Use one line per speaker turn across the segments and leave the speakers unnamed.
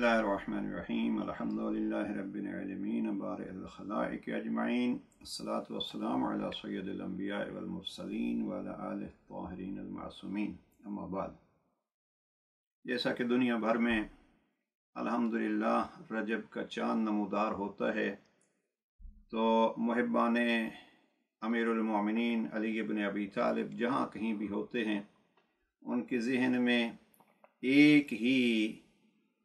बसमीम अलहमदिल्लाबिन बारख़लाक अजमाइन असलातम सैदम्बियामरसलिन अम्माबाद जैसा कि दुनिया भर में अल्हम्दुलिल्लाह रजब का चांद नमदार होता है तो महबान अमीरमिन अलीबन अबी तालब जहाँ कहीं भी होते हैं उनके जहन में एक ही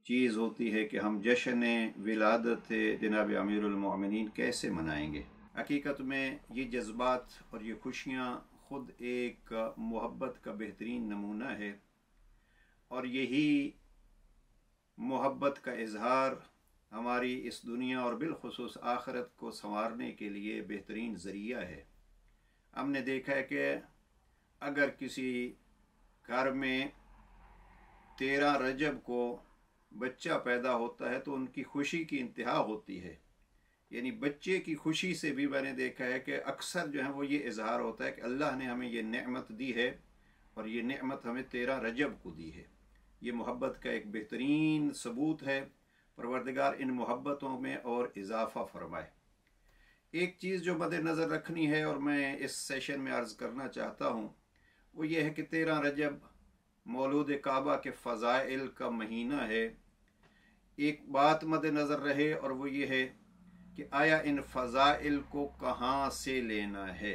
चीज़ होती है कि हम जश्न विलादत जनाब अमीरमिन कैसे मनाएंगे हकीकत में ये जज्बात और ये खुशियाँ ख़ुद एक मोहब्बत का बेहतरीन नमूना है और यही मोहब्बत का इजहार हमारी इस दुनिया और बिलखसूस आखरत को संवारने के लिए बेहतरीन ज़रिया है हमने देखा है कि अगर किसी घर में तेरह रजब को बच्चा पैदा होता है तो उनकी खुशी की इंतहा होती है यानी बच्चे की खुशी से भी मैंने देखा है कि अक्सर जो है वो ये इजहार होता है कि अल्लाह ने हमें ये नेमत दी है और ये नेमत हमें तेरह रजब को दी है ये मोहब्बत का एक बेहतरीन सबूत है परवरदगार इन मोहब्बतों में और इजाफा फरमाए एक चीज़ जो नज़र रखनी है और मैं इस सेशन में अर्ज़ करना चाहता हूँ वो ये है कि तेरह रजब मौलूद काबा के फ़ज़ाइल का महीना है एक बात मद्देनजर रहे और वो ये है कि आया इन फ़ज़ाइल को कहाँ से लेना है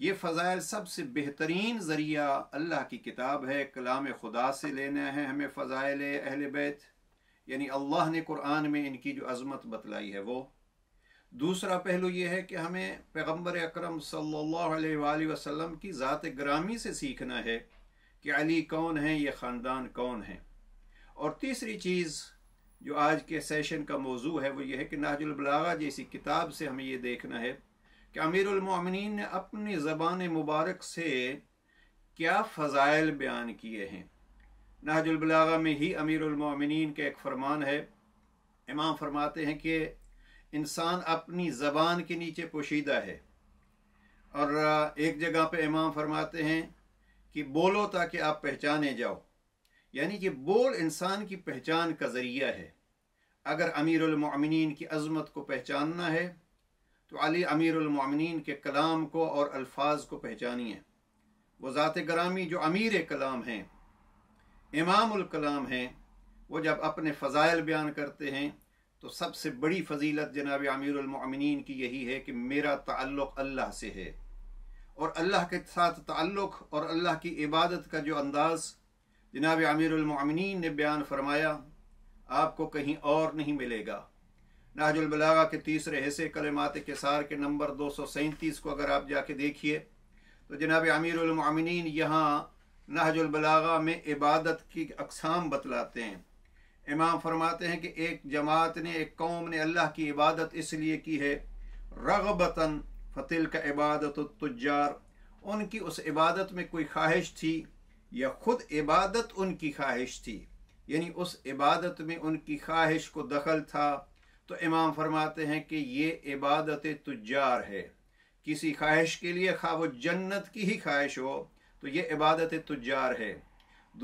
ये फ़ज़ाइल सबसे बेहतरीन ज़रिया अल्लाह की किताब है कलाम खुदा से लेना है हमें फ़ज़ाइल अहल बैत यानी अल्लाह ने कुरान में इनकी जो अज़मत बतलाई है वो दूसरा पहलू यह है कि हमें पैगम्बर अक्रम सल्हसम की ज़ात ग्रामी से सीखना है कि अली कौन है ये ख़ानदान कौन है और तीसरी चीज़ जो आज के सेशन का मौजू है वो ये है कि नाजुलबलागा जैसी किताब से हमें ये देखना है कि अमीरमिन ने अपनी ज़बान मुबारक से क्या फ़ज़ाइल बयान किए हैं नाजुलबलागा में ही अमीरमिन का एक फरमान है इमाम फरमाते हैं कि इंसान अपनी ज़बान के नीचे पोशीदा है और एक जगह पे इमाम फरमाते हैं कि बोलो ताकि आप पहचाने जाओ यानी कि बोल इंसान की पहचान का ज़रिया है अगर अमीरमिन की अजमत को पहचानना है तो अली अमीरमिन के कलाम को और अल्फाज को पहचानिए वो ज़ात ग्रामी जो अमीर कलाम हैं इमामुल कलाम हैं वो जब अपने फ़ज़ाइल बयान करते हैं तो सबसे बड़ी फजीलत जनाब अमीरमिन की यही है कि मेरा ताल्लुक़ अल्लाह से है और अल्लाह के साथ ताल्लुक़ और अल्लाह की इबादत का जो अंदाज़ जनाब आमिरमिन ने बयान फरमाया आपको कहीं और नहीं मिलेगा नाहजुलबलागा के तीसरे हिस्से कलमात केसार के नंबर दो सौ सैंतीस को अगर आप जाके देखिए तो जनाब आमिरमिन यहाँ नाहजुलबलागा में इबादत की अकसाम बतलाते हैं इमाम फरमाते हैं कि एक जमात ने एक कौम ने अल्लाह की इबादत इसलिए की है रगबतन फतिल का इबादत तुजार उनकी उस इबादत में कोई ख्वाहिश थी यह खुद इबादत उनकी ख्वाहिश थी यानी उस इबादत में उनकी ख्वाहिश को दखल था तो इमाम फरमाते हैं कि ये इबादत तुजार है किसी ख्वाहिश के लिए खा वो जन्नत की ही ख्वाहिश हो तो ये इबादत तुजार है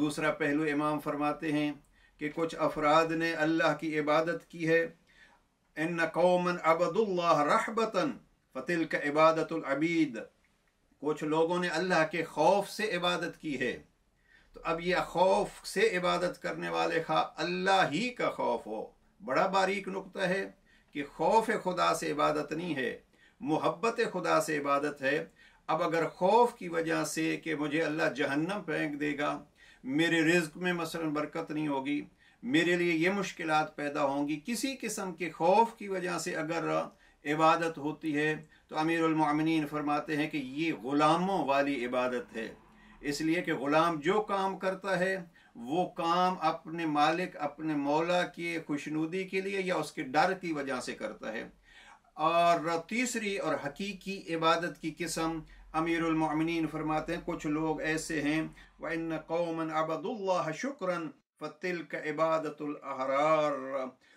दूसरा पहलू इमाम फरमाते हैं कि कुछ अफराद ने अल्लाह की इबादत की है इन कौमन अबदुल्ला रहबतन फतिल का अबीद कुछ लोगों ने अल्लाह के खौफ से इबादत की है अब यह खौफ से इबादत करने वाले खा अल्लाह ही का खौफ हो बड़ा बारीक नुकता है कि खौफ खुदा से इबादत नहीं है मोहब्बत खुदा से इबादत है अब अगर खौफ की वजह से कि मुझे अल्लाह जहन्नम फेंक देगा मेरे रिज्क में मसलन बरकत नहीं होगी मेरे लिए ये मुश्किल पैदा होंगी किसी किस्म के खौफ की वजह से अगर इबादत होती है तो अमीरमिन फरमाते हैं कि ये ग़ुलामों वाली इबादत है इसलिए कि ग़ुलाम जो काम करता है वो काम अपने मालिक अपने मौला की खुशनुदी के लिए या उसके डर की वजह से करता है और तीसरी और हकीकी इबादत की किस्म अमीरमिन फरमाते हैं कुछ लोग ऐसे हैं व इन कौमन अबदुल्ला शुक्रन फ़तिल का इबादतुलहरार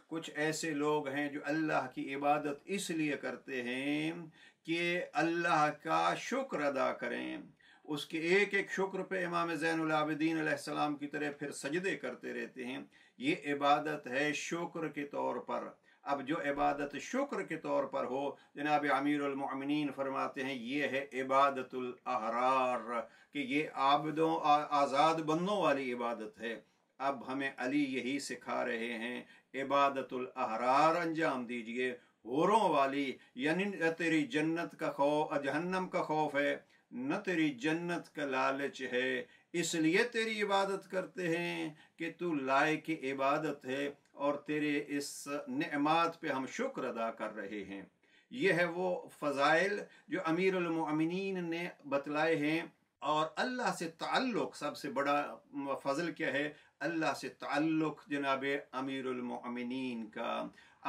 कुछ ऐसे लोग हैं जो अल्लाह की इबादत इसलिए करते हैं कि अल्लाह का शुक्र अदा करें उसके एक एक शुक्र पे इमाम ज़ैनआबिदीन की तरह फिर सजदे करते रहते हैं ये इबादत है शुक्र के तौर पर अब जो इबादत शुक्र के तौर पर हो जनाब अमीरमिन फरमाते हैं ये है इबादतुलहरार कि ये आबदों आज़ाद बंदों वाली इबादत है अब हमें अली यही सिखा रहे हैं इबादतुल इबादतुलहरार अंजाम दीजिए होरों वाली यानी न तेरी जन्नत का खौफ जहन्नम का खौफ है न तेरी जन्नत का लालच है इसलिए तेरी इबादत करते हैं कि तू लाए की इबादत है और तेरे इस नमात पे हम शुक्र अदा कर रहे हैं यह है वो फ़ज़ाइल जो अमीरमिन ने बतलाए हैं और अल्लाह से ताल्लुक़ सबसे बड़ा फजल क्या है अल्लाह से ताल्लुक़ जनाब अमीरमिन का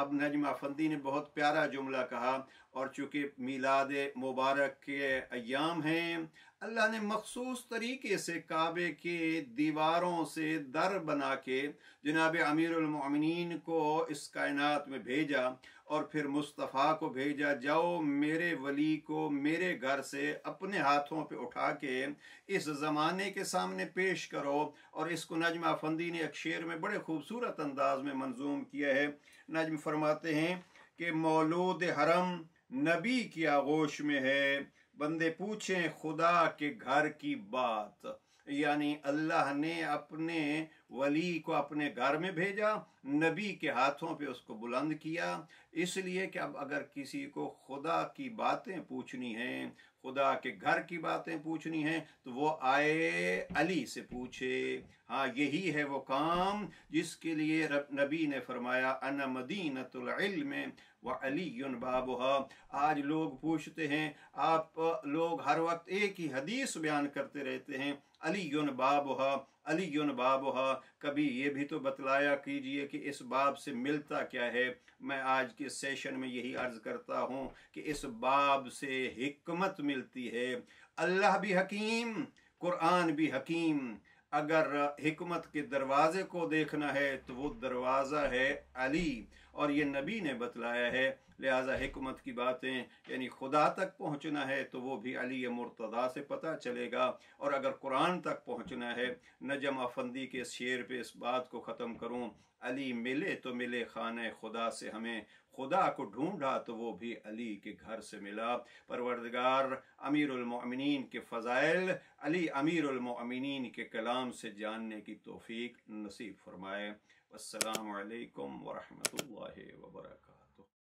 अब नजमा फंदी ने बहुत प्यारा जुमला कहा और चूंकि मीलाद मुबारक के अयाम हैं अल्लाह ने मखसूस तरीके से काबे के दीवारों से दर बना के जनाब अमीरमिन को इस कायनात में भेजा और फिर मुस्तफ़ा को भेजा जाओ मेरे वली को मेरे घर से अपने हाथों पे उठा के इस ज़माने के सामने पेश करो और इसको नजम फंदी ने एक शेर में बड़े खूबसूरत अंदाज में मंजूम किया है नजम फरमाते हैं कि मौलूद हरम नबी की आगोश में है बंदे पूछें खुदा के घर की बात यानी अल्लाह ने अपने वली को अपने घर में भेजा नबी के हाथों पे उसको बुलंद किया इसलिए कि अब अगर किसी को खुदा की बातें पूछनी हैं खुदा के घर की बातें पूछनी हैं तो वो आए अली से पूछे हाँ यही है वो काम जिसके लिए नबी ने फरमाया अन मदीनतम व अली बाबुहा आज लोग पूछते हैं आप लोग हर वक्त एक ही हदीस बयान करते रहते हैं अली बाबा अली बाब कभी ये भी तो बतलाया कीजिए कि इस बाब से मिलता क्या है मैं आज के सेशन में यही अर्ज़ करता हूँ कि इस बाब से हिकमत मिलती है अल्लाह भी हकीम कुरान भी हकीम अगर हमत के दरवाज़े को देखना है तो वो दरवाज़ा है अली और ये नबी ने बतलाया है लिहाजा हमत की बातें यानी खुदा तक पहुँचना है तो वो भी अली मुर्तदा से पता चलेगा और अगर कुरान तक पहुँचना है नजम अफंदी के शेर पे इस बात को ख़त्म करूँ अली मिले तो मिले खान खुदा से हमें खुदा को ढूंढा तो वो भी अली के घर से मिला परवरदगार अमीरमिन के फ़ज़ाइल अली अमीरमिन के कलाम से जानने की तोफीक नसीब फरमाए असलकम वरहमल वर्का